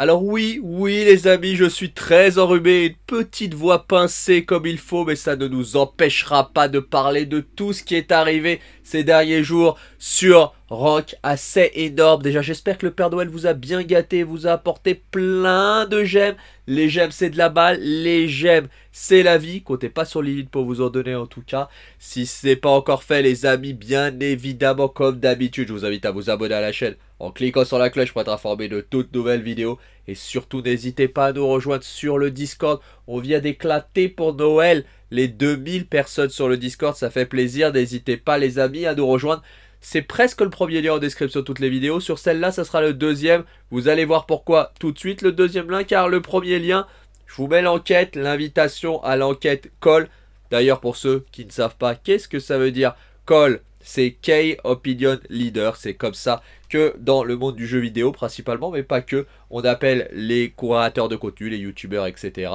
alors oui, oui les amis, je suis très enrhumé, une petite voix pincée comme il faut, mais ça ne nous empêchera pas de parler de tout ce qui est arrivé ces derniers jours sur Rock assez énorme. Déjà, j'espère que le Père Noël vous a bien gâté, vous a apporté plein de gemmes. Les gemmes, c'est de la balle. Les gemmes, c'est la vie. Comptez pas sur Lilith pour vous en donner, en tout cas. Si ce n'est pas encore fait, les amis, bien évidemment, comme d'habitude, je vous invite à vous abonner à la chaîne en cliquant sur la cloche pour être informé de toutes nouvelles vidéos. Et surtout, n'hésitez pas à nous rejoindre sur le Discord. On vient d'éclater pour Noël les 2000 personnes sur le Discord. Ça fait plaisir. N'hésitez pas, les amis, à nous rejoindre. C'est presque le premier lien en description de toutes les vidéos. Sur celle-là, ça sera le deuxième. Vous allez voir pourquoi tout de suite le deuxième lien, car le premier lien, je vous mets l'enquête, l'invitation à l'enquête call. D'ailleurs, pour ceux qui ne savent pas, qu'est-ce que ça veut dire call c'est K Opinion Leader, c'est comme ça que dans le monde du jeu vidéo principalement, mais pas que. On appelle les curateurs de contenu, les youtubeurs, etc.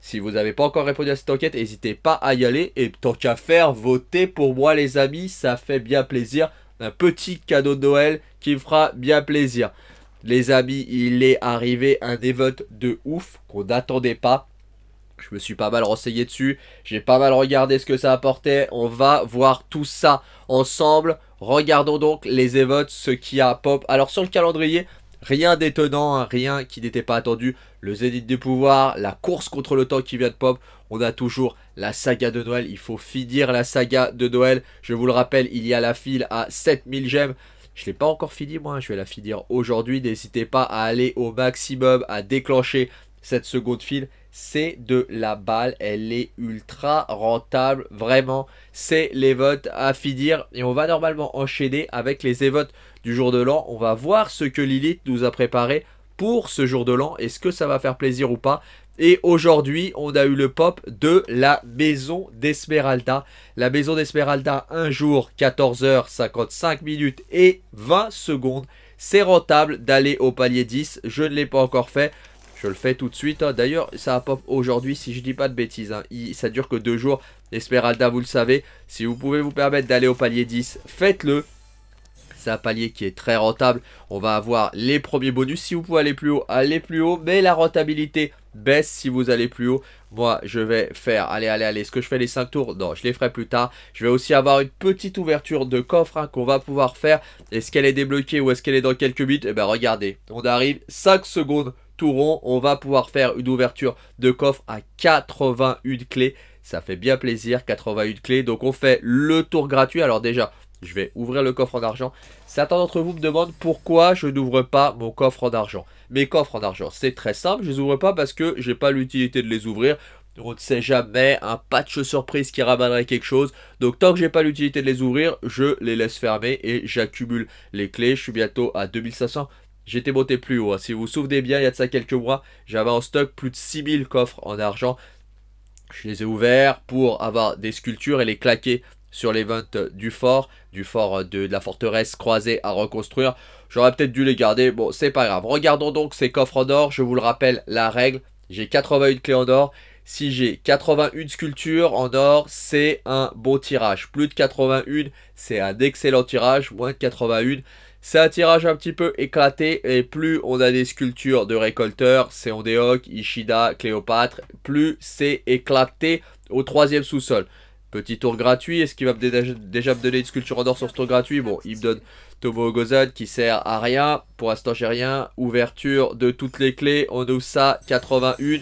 Si vous n'avez pas encore répondu à cette enquête, n'hésitez pas à y aller. Et tant qu'à faire, votez pour moi les amis, ça fait bien plaisir. Un petit cadeau de Noël qui me fera bien plaisir. Les amis, il est arrivé un event de ouf qu'on n'attendait pas. Je me suis pas mal renseigné dessus, j'ai pas mal regardé ce que ça apportait. On va voir tout ça ensemble. Regardons donc les évotes, ce qui a pop. Alors sur le calendrier, rien d'étonnant, hein, rien qui n'était pas attendu. Le zénith du pouvoir, la course contre le temps qui vient de pop. On a toujours la saga de Noël. Il faut finir la saga de Noël. Je vous le rappelle, il y a la file à 7000 gemmes. Je ne l'ai pas encore fini moi, hein. je vais la finir aujourd'hui. N'hésitez pas à aller au maximum, à déclencher cette seconde file c'est de la balle, elle est ultra rentable, vraiment, c'est les votes à finir et on va normalement enchaîner avec les évotes du jour de l'an, on va voir ce que Lilith nous a préparé pour ce jour de l'an, est-ce que ça va faire plaisir ou pas et aujourd'hui, on a eu le pop de la maison d'Esmeralda. La maison d'Esmeralda, un jour, 14h55 minutes et 20 secondes. C'est rentable d'aller au palier 10. Je ne l'ai pas encore fait. Je le fais tout de suite. Hein. D'ailleurs, ça a pop aujourd'hui, si je dis pas de bêtises. Hein. ça dure que deux jours. Esmeralda, vous le savez. Si vous pouvez vous permettre d'aller au palier 10, faites-le. C'est un palier qui est très rentable. On va avoir les premiers bonus. Si vous pouvez aller plus haut, allez plus haut. Mais la rentabilité baisse si vous allez plus haut. Moi, je vais faire, allez, allez, allez, est-ce que je fais les 5 tours Non, je les ferai plus tard. Je vais aussi avoir une petite ouverture de coffre hein, qu'on va pouvoir faire. Est-ce qu'elle est débloquée ou est-ce qu'elle est dans quelques minutes Eh bien, regardez, on arrive 5 secondes on va pouvoir faire une ouverture de coffre à 81 clés. Ça fait bien plaisir, 81 clés. Donc on fait le tour gratuit. Alors déjà, je vais ouvrir le coffre en argent. Certains d'entre vous me demandent pourquoi je n'ouvre pas mon coffre en argent. Mes coffres en argent, c'est très simple. Je les ouvre pas parce que j'ai pas l'utilité de les ouvrir. On ne sait jamais, un patch surprise qui ramènerait quelque chose. Donc tant que j'ai pas l'utilité de les ouvrir, je les laisse fermer et j'accumule les clés. Je suis bientôt à 2500. J'étais monté plus haut. Hein. Si vous vous souvenez bien, il y a de ça quelques mois, j'avais en stock plus de 6000 coffres en argent. Je les ai ouverts pour avoir des sculptures et les claquer sur les ventes du fort, du fort de, euh, de la forteresse croisée à reconstruire. J'aurais peut-être dû les garder, bon c'est pas grave. Regardons donc ces coffres en or, je vous le rappelle, la règle, j'ai 81 clés en or. Si j'ai 81 sculptures en or, c'est un bon tirage. Plus de 81, c'est un excellent tirage. Moins de 81, c'est un tirage un petit peu éclaté et plus on a des sculptures de récolteurs, C'est Seondeok, Ishida, Cléopâtre, plus c'est éclaté au troisième sous-sol. Petit tour gratuit, est-ce qu'il va déjà me donner une sculpture en or sur ce tour gratuit Bon, il me donne Tomo Gozan qui sert à rien, pour l'instant j'ai rien. Ouverture de toutes les clés, on ouvre ça, 81.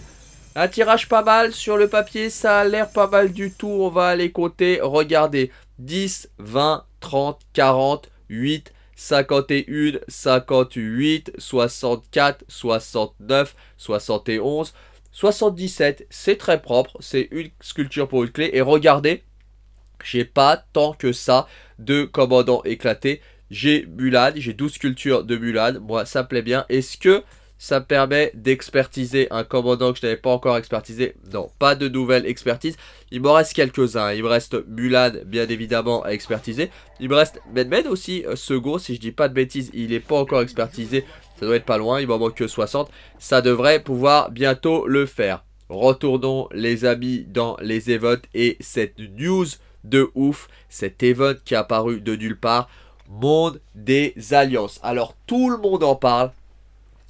Un tirage pas mal sur le papier, ça a l'air pas mal du tout, on va aller compter, regardez. 10, 20, 30, 40, 8, 51, 58, 64, 69, 71, 77. C'est très propre, c'est une sculpture pour une clé. Et regardez, j'ai pas tant que ça de commandants éclaté, J'ai Mulan, j'ai 12 sculptures de Mulan. Moi, ça me plaît bien. Est-ce que ça me permet d'expertiser un commandant que je n'avais pas encore expertisé. Non, pas de nouvelle expertise. Il m'en reste quelques-uns. Il me reste Mulan, bien évidemment, à expertiser. Il me reste Medmed aussi, euh, second, si je dis pas de bêtises. Il n'est pas encore expertisé. Ça doit être pas loin, il m'en manque que 60. Ça devrait pouvoir bientôt le faire. Retournons, les amis, dans les events et cette news de ouf. Cet event qui est apparu de nulle part. Monde des alliances. Alors tout le monde en parle,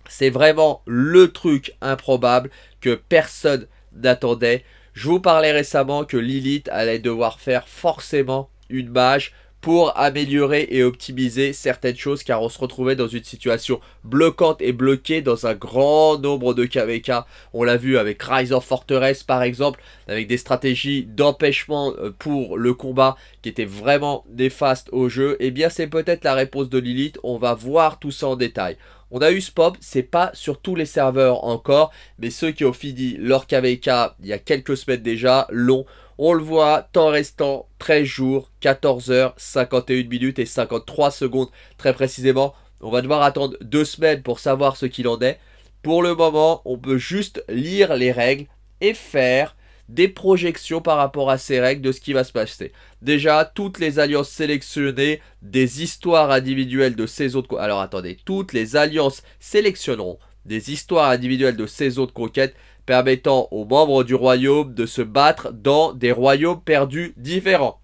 c'est vraiment le truc improbable que personne n'attendait. Je vous parlais récemment que Lilith allait devoir faire forcément une mage pour améliorer et optimiser certaines choses car on se retrouvait dans une situation bloquante et bloquée dans un grand nombre de KVK. On l'a vu avec Rise of Fortress par exemple, avec des stratégies d'empêchement euh, pour le combat qui étaient vraiment néfastes au jeu. Et eh bien c'est peut-être la réponse de Lilith, on va voir tout ça en détail. On a eu ce pop, c'est pas sur tous les serveurs encore, mais ceux qui ont fini leur KVK il y a quelques semaines déjà long. On le voit, temps restant 13 jours, 14h, 51 minutes et 53 secondes très précisément. On va devoir attendre deux semaines pour savoir ce qu'il en est. Pour le moment, on peut juste lire les règles et faire des projections par rapport à ces règles de ce qui va se passer. Déjà, toutes les alliances sélectionnées, des histoires individuelles de ces autres... Alors attendez, toutes les alliances sélectionneront des histoires individuelles de ces autres conquêtes permettant aux membres du royaume de se battre dans des royaumes perdus différents.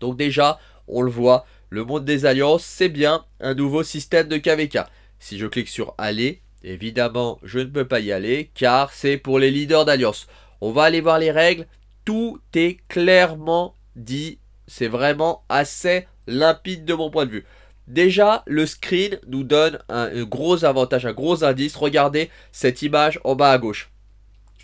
Donc déjà, on le voit, le monde des alliances, c'est bien un nouveau système de KVK. Si je clique sur aller, évidemment, je ne peux pas y aller car c'est pour les leaders d'alliance. On va aller voir les règles. Tout est clairement dit. C'est vraiment assez limpide de mon point de vue. Déjà, le screen nous donne un, gros avantage, un gros indice. Regardez cette image en bas à gauche.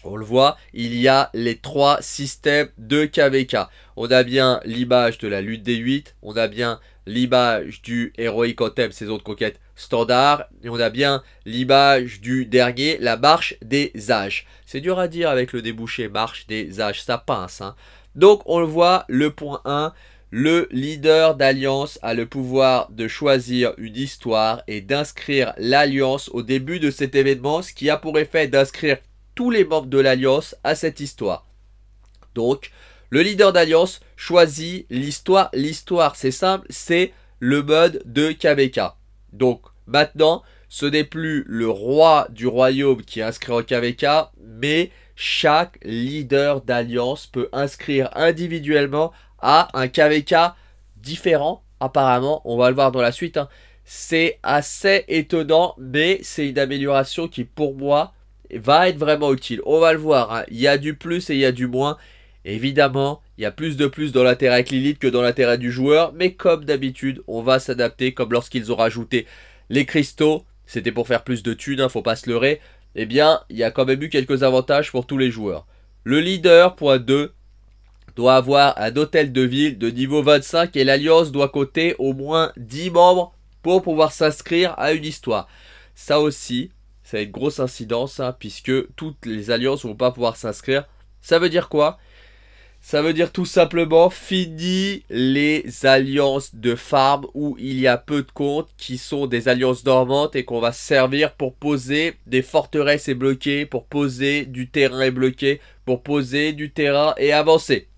On le voit, il y a les trois systèmes de KVK. On a bien l'image de la lutte des 8, on a bien l'image du héroïque thème ses autres coquettes standard et on a bien l'image du dernier, la marche des âges. C'est dur à dire avec le débouché, marche des âges, ça pince. Hein. Donc on le voit, le point 1, le leader d'alliance a le pouvoir de choisir une histoire et d'inscrire l'alliance au début de cet événement, ce qui a pour effet d'inscrire tous les membres de l'alliance à cette histoire. Donc, le leader d'alliance choisit l'histoire. L'histoire, c'est simple, c'est le mode de KVK. Donc maintenant, ce n'est plus le roi du royaume qui est inscrit au KVK, mais chaque leader d'alliance peut inscrire individuellement à un KVK différent. Apparemment, on va le voir dans la suite. Hein. C'est assez étonnant, mais c'est une amélioration qui, pour moi, va être vraiment utile. On va le voir, hein. il y a du plus et il y a du moins. Évidemment, il y a plus de plus dans l'intérêt avec Lilith que dans l'intérêt du joueur, mais comme d'habitude, on va s'adapter comme lorsqu'ils ont rajouté les cristaux, c'était pour faire plus de thunes, hein, faut pas se leurrer, eh bien, il y a quand même eu quelques avantages pour tous les joueurs. Le leader, point 2, doit avoir un hôtel de ville de niveau 25 et l'alliance doit compter au moins 10 membres pour pouvoir s'inscrire à une histoire. Ça aussi, ça a une grosse incidence, hein, puisque toutes les alliances ne vont pas pouvoir s'inscrire. Ça veut dire quoi ça veut dire tout simplement fini les alliances de farm où il y a peu de comptes qui sont des alliances dormantes et qu'on va servir pour poser des forteresses et bloquer, pour poser du terrain et bloquer, pour poser du terrain et avancer.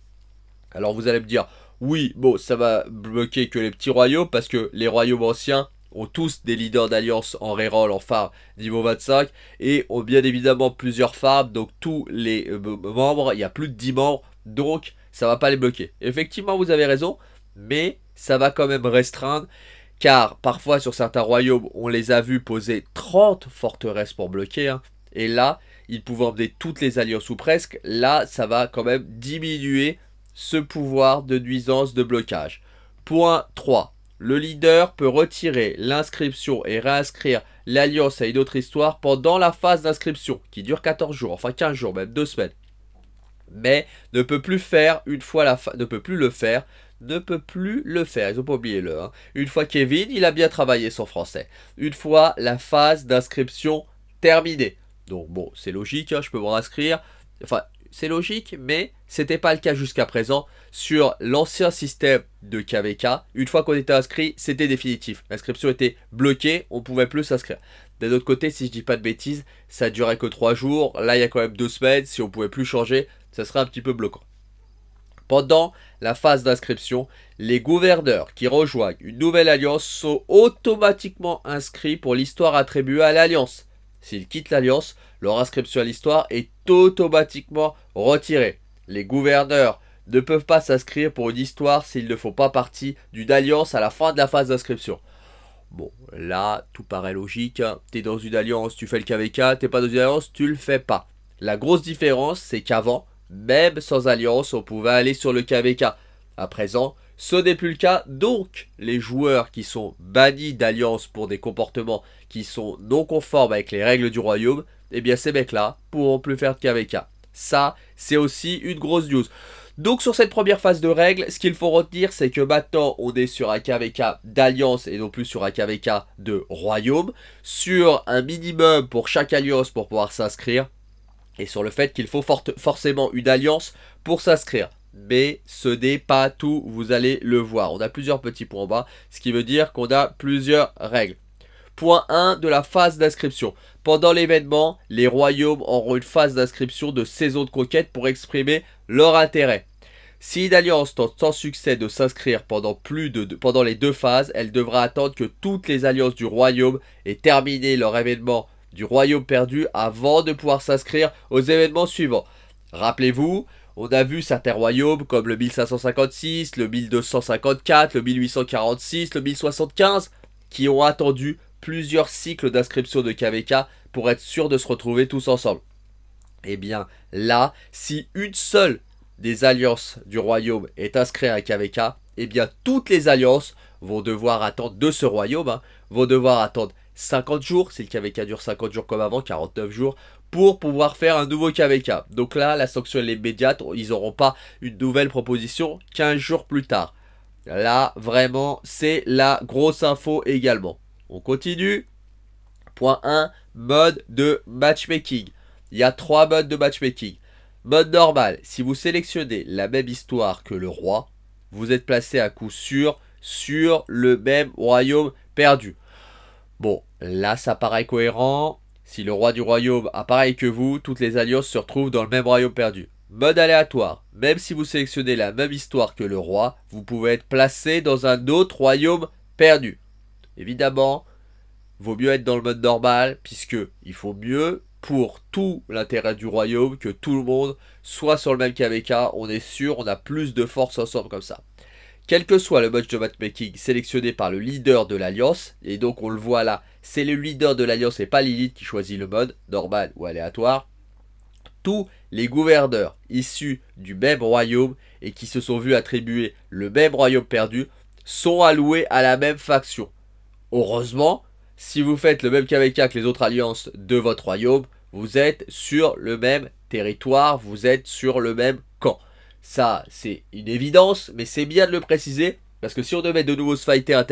Alors vous allez me dire, oui, bon, ça va bloquer que les petits royaumes parce que les royaumes anciens ont tous des leaders d'alliance en reroll en farm niveau 25 et ont bien évidemment plusieurs farms donc tous les euh, membres, il y a plus de 10 membres donc, ça va pas les bloquer. Effectivement, vous avez raison, mais ça va quand même restreindre. Car parfois, sur certains royaumes, on les a vus poser 30 forteresses pour bloquer. Hein. et là, ils pouvaient emmener toutes les alliances ou presque. Là, ça va quand même diminuer ce pouvoir de nuisance de blocage. Point 3. Le leader peut retirer l'inscription et réinscrire l'alliance à une autre histoire pendant la phase d'inscription, qui dure 14 jours, enfin 15 jours, même 2 semaines mais ne peut plus faire une fois la ne peut plus le faire ne peut plus le faire. Ils ont pas oublié le. Hein. Une fois Kevin, il a bien travaillé son français. Une fois la phase d'inscription terminée. Donc bon, c'est logique, hein, je peux m'en inscrire. Enfin, c'est logique, mais c'était pas le cas jusqu'à présent sur l'ancien système de KVK. Une fois qu'on était inscrit, c'était définitif. L'inscription était bloquée, on pouvait plus s'inscrire. D'un autre côté, si je dis pas de bêtises, ça durait que 3 jours. Là, il y a quand même 2 semaines. Si on pouvait plus changer, ce sera un petit peu bloquant. Pendant la phase d'inscription, les gouverneurs qui rejoignent une nouvelle alliance sont automatiquement inscrits pour l'histoire attribuée à l'alliance. S'ils quittent l'alliance, leur inscription à l'histoire est automatiquement retirée. Les gouverneurs ne peuvent pas s'inscrire pour une histoire s'ils ne font pas partie d'une alliance à la fin de la phase d'inscription. Bon, là, tout paraît logique. Hein. T'es dans une alliance, tu fais le KVK, t'es pas dans une alliance, tu le fais pas. La grosse différence, c'est qu'avant, même sans alliance, on pouvait aller sur le KVK. À présent, ce n'est plus le cas, donc les joueurs qui sont bannis d'alliance pour des comportements qui sont non conformes avec les règles du royaume, eh bien ces mecs-là pourront plus faire de KVK. Ça, c'est aussi une grosse news. Donc sur cette première phase de règles, ce qu'il faut retenir, c'est que maintenant on est sur un KVK d'alliance et non plus sur un KVK de royaume, sur un minimum pour chaque alliance pour pouvoir s'inscrire, et sur le fait qu'il faut forcément une alliance pour s'inscrire. Mais ce n'est pas tout, vous allez le voir. On a plusieurs petits points en bas, ce qui veut dire qu'on a plusieurs règles. Point 1 de la phase d'inscription. Pendant l'événement, les royaumes auront une phase d'inscription de saison de conquête pour exprimer leur intérêt. Si une alliance tente sans succès de s'inscrire pendant, pendant les deux phases, elle devra attendre que toutes les alliances du royaume aient terminé leur événement du royaume perdu avant de pouvoir s'inscrire aux événements suivants. Rappelez-vous, on a vu certains royaumes comme le 1556, le 1254, le 1846, le 1075 qui ont attendu plusieurs cycles d'inscription de KVK pour être sûr de se retrouver tous ensemble. Eh bien là, si une seule des alliances du royaume est inscrite à KVK, eh bien toutes les alliances vont devoir attendre de ce royaume, hein, vont devoir attendre 50 jours, si le KVK dure 50 jours comme avant, 49 jours, pour pouvoir faire un nouveau KVK. Donc là, la sanction est immédiate, ils n'auront pas une nouvelle proposition 15 jours plus tard. Là, vraiment, c'est la grosse info également. On continue. Point 1, mode de matchmaking. Il y a trois modes de matchmaking. Mode normal, si vous sélectionnez la même histoire que le roi, vous êtes placé à coup sûr sur le même royaume perdu. Bon, Là, ça paraît cohérent. Si le roi du royaume a pareil que vous, toutes les alliances se retrouvent dans le même royaume perdu. Mode aléatoire. Même si vous sélectionnez la même histoire que le roi, vous pouvez être placé dans un autre royaume perdu. Évidemment, vaut mieux être dans le mode normal, puisque il faut mieux pour tout l'intérêt du royaume que tout le monde soit sur le même KVK. On est sûr, on a plus de force ensemble comme ça. Quel que soit le mode de matchmaking sélectionné par le leader de l'alliance, et donc on le voit là, c'est le leader de l'alliance et pas Lilith qui choisit le mode, normal ou aléatoire, tous les gouverneurs issus du même royaume et qui se sont vus attribuer le même royaume perdu sont alloués à la même faction. Heureusement, si vous faites le même KVK que les autres alliances de votre royaume, vous êtes sur le même territoire, vous êtes sur le même ça, c'est une évidence, mais c'est bien de le préciser, parce que si on devait de nouveau se fighter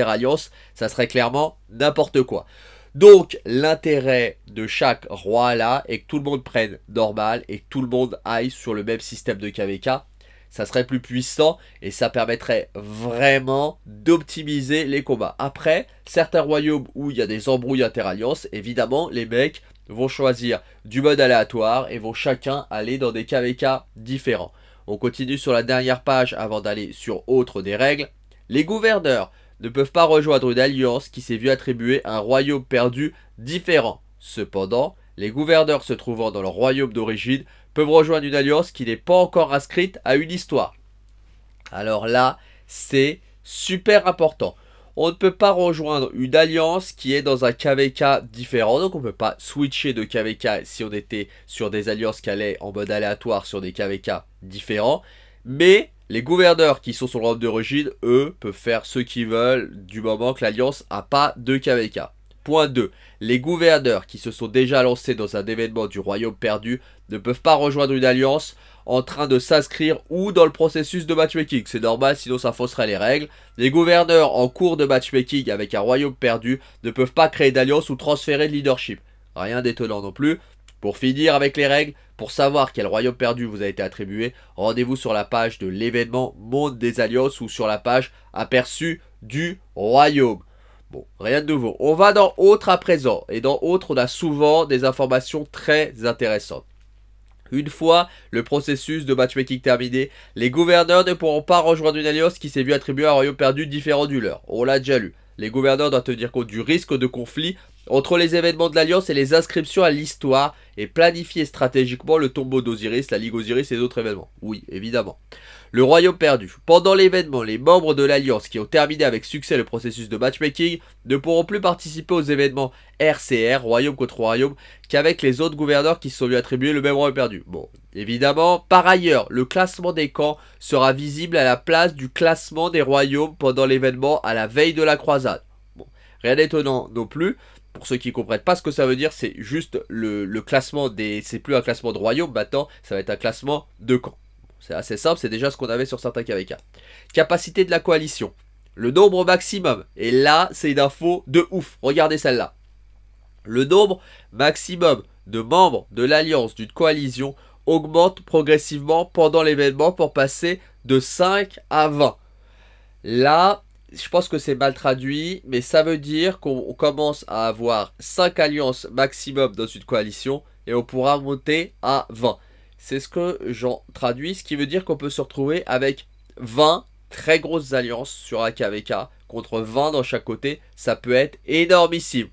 ça serait clairement n'importe quoi. Donc, l'intérêt de chaque roi là est que tout le monde prenne normal et que tout le monde aille sur le même système de KVK. Ça serait plus puissant et ça permettrait vraiment d'optimiser les combats. Après, certains royaumes où il y a des embrouilles interalliance évidemment, les mecs vont choisir du mode aléatoire et vont chacun aller dans des KVK différents. On continue sur la dernière page avant d'aller sur autre des règles. Les gouverneurs ne peuvent pas rejoindre une alliance qui s'est vue attribuer un royaume perdu différent. Cependant, les gouverneurs se trouvant dans leur royaume d'origine peuvent rejoindre une alliance qui n'est pas encore inscrite à une histoire. Alors là, c'est super important on ne peut pas rejoindre une alliance qui est dans un KVK différent. Donc on ne peut pas switcher de KVK si on était sur des alliances qui allaient en mode aléatoire sur des KVK différents. Mais les gouverneurs qui sont sur le de d'origine, eux, peuvent faire ce qu'ils veulent du moment que l'alliance n'a pas de KVK. Point 2. Les gouverneurs qui se sont déjà lancés dans un événement du royaume perdu ne peuvent pas rejoindre une alliance en train de s'inscrire ou dans le processus de matchmaking. C'est normal, sinon ça fausserait les règles. Les gouverneurs en cours de matchmaking avec un royaume perdu ne peuvent pas créer d'alliance ou transférer de leadership. Rien d'étonnant non plus. Pour finir avec les règles, pour savoir quel royaume perdu vous a été attribué, rendez-vous sur la page de l'événement Monde des Alliances ou sur la page Aperçu du royaume. Bon, rien de nouveau. On va dans Autre à présent. Et dans Autre, on a souvent des informations très intéressantes. Une fois le processus de matchmaking terminé, les gouverneurs ne pourront pas rejoindre une alliance qui s'est vue attribuer un royaume perdu différent du leur. On l'a déjà lu. Les gouverneurs doivent tenir compte du risque de conflit entre les événements de l'Alliance et les inscriptions à l'histoire et planifier stratégiquement le tombeau d'Osiris, la Ligue Osiris et d'autres événements. Oui, évidemment. Le royaume perdu. Pendant l'événement, les membres de l'Alliance qui ont terminé avec succès le processus de matchmaking ne pourront plus participer aux événements RCR, royaume contre royaume, qu'avec les autres gouverneurs qui se sont lui attribuer le même royaume perdu. Bon, évidemment. Par ailleurs, le classement des camps sera visible à la place du classement des royaumes pendant l'événement à la veille de la croisade. Bon, rien d'étonnant non plus pour ceux qui ne comprennent pas ce que ça veut dire, c'est juste le, le classement des. C'est plus un classement de royaume, maintenant, ça va être un classement de camp. C'est assez simple, c'est déjà ce qu'on avait sur certains KVK. Capacité de la coalition. Le nombre maximum. Et là, c'est une info de ouf. Regardez celle-là. Le nombre maximum de membres de l'alliance d'une coalition augmente progressivement pendant l'événement pour passer de 5 à 20. Là, je pense que c'est mal traduit, mais ça veut dire qu'on commence à avoir 5 alliances maximum dans une coalition et on pourra monter à 20. C'est ce que j'en traduis, ce qui veut dire qu'on peut se retrouver avec 20 très grosses alliances sur AKVK contre 20 dans chaque côté. Ça peut être énormissime.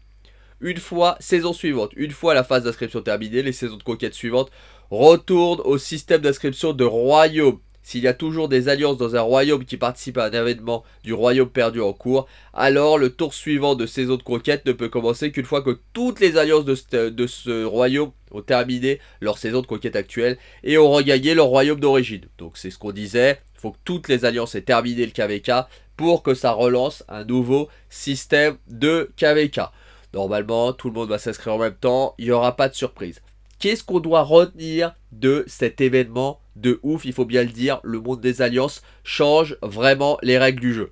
Une fois saison suivante, une fois la phase d'inscription terminée, les saisons de conquête suivantes retournent au système d'inscription de royaume. S'il y a toujours des alliances dans un royaume qui participent à un événement du royaume perdu en cours, alors le tour suivant de saison de conquête ne peut commencer qu'une fois que toutes les alliances de ce, de ce royaume ont terminé leur saison de conquête actuelle et ont regagné leur royaume d'origine. Donc c'est ce qu'on disait, il faut que toutes les alliances aient terminé le KVK pour que ça relance un nouveau système de KVK. Normalement, tout le monde va s'inscrire en même temps, il n'y aura pas de surprise. Qu'est-ce qu'on doit retenir de cet événement de ouf Il faut bien le dire, le monde des alliances change vraiment les règles du jeu.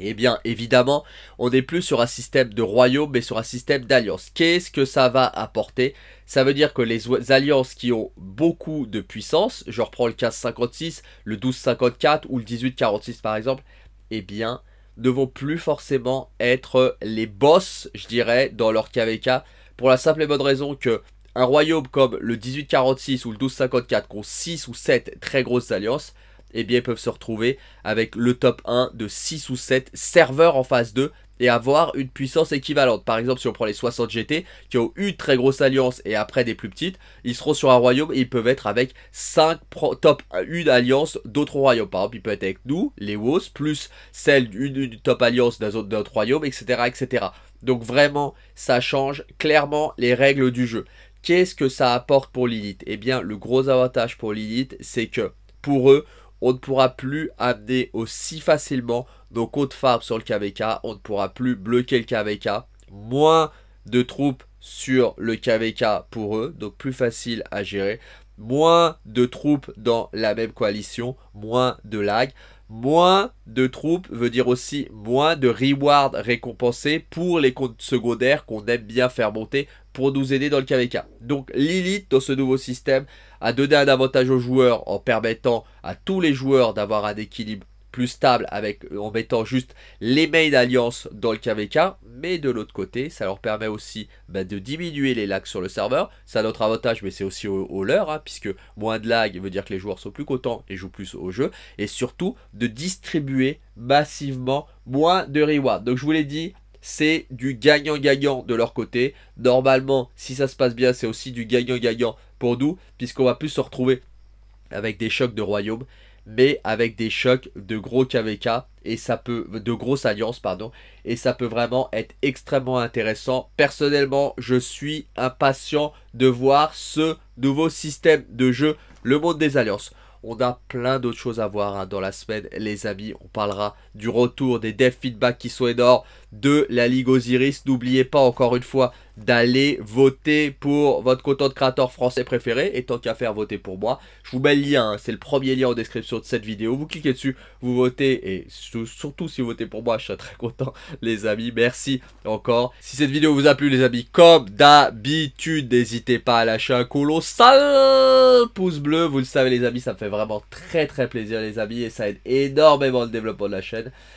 Eh bien, évidemment, on n'est plus sur un système de royaume, mais sur un système d'alliance. Qu'est-ce que ça va apporter Ça veut dire que les alliances qui ont beaucoup de puissance, je reprends le 15-56, le 12-54 ou le 18-46 par exemple, eh bien, ne vont plus forcément être les boss, je dirais, dans leur KVK, pour la simple et bonne raison que un royaume comme le 1846 ou le 1254, qui ont 6 ou 7 très grosses alliances, eh bien, ils peuvent se retrouver avec le top 1 de 6 ou 7 serveurs en phase 2 et avoir une puissance équivalente. Par exemple, si on prend les 60 GT qui ont eu une très grosse alliance et après des plus petites, ils seront sur un royaume et ils peuvent être avec 5 top 1 alliance d'autres royaumes. Par exemple, ils peuvent être avec nous, les WOS, plus celle d'une top alliance d'un autre royaume, etc., etc. Donc vraiment, ça change clairement les règles du jeu. Qu'est-ce que ça apporte pour Lilith Eh bien, le gros avantage pour Lilith, c'est que pour eux, on ne pourra plus amener aussi facilement nos comptes farm sur le KVK. On ne pourra plus bloquer le KVK. Moins de troupes sur le KVK pour eux, donc plus facile à gérer. Moins de troupes dans la même coalition, moins de lag. Moins de troupes veut dire aussi moins de rewards récompensés pour les comptes secondaires qu'on aime bien faire monter pour nous aider dans le KVK. Donc Lilith, dans ce nouveau système, a donné un avantage aux joueurs en permettant à tous les joueurs d'avoir un équilibre plus stable avec, euh, en mettant juste les mains d'alliance dans le KVK, mais de l'autre côté, ça leur permet aussi bah, de diminuer les lags sur le serveur. C'est un notre avantage, mais c'est aussi au, leur, hein, puisque moins de lags veut dire que les joueurs sont plus contents et jouent plus au jeu, et surtout de distribuer massivement moins de rewards. Donc je vous l'ai dit, c'est du gagnant-gagnant de leur côté. Normalement, si ça se passe bien, c'est aussi du gagnant-gagnant pour nous, puisqu'on va plus se retrouver avec des chocs de royaume mais avec des chocs de gros KVK et ça peut de grosses alliances pardon et ça peut vraiment être extrêmement intéressant. Personnellement, je suis impatient de voir ce nouveau système de jeu, le monde des alliances. On a plein d'autres choses à voir hein, dans la semaine, les amis. On parlera du retour des dev feedbacks qui sont énormes, de la Ligue Osiris. N'oubliez pas encore une fois d'aller voter pour votre content de créateur français préféré et tant qu'à faire voter pour moi. Je vous mets le lien, hein. c'est le premier lien en description de cette vidéo. Vous cliquez dessus, vous votez et surtout si vous votez pour moi, je serai très content les amis. Merci encore. Si cette vidéo vous a plu les amis, comme d'habitude, n'hésitez pas à lâcher un colossal pouce bleu. Vous le savez les amis, ça me fait vraiment très très plaisir les amis et ça aide énormément le développement de la chaîne.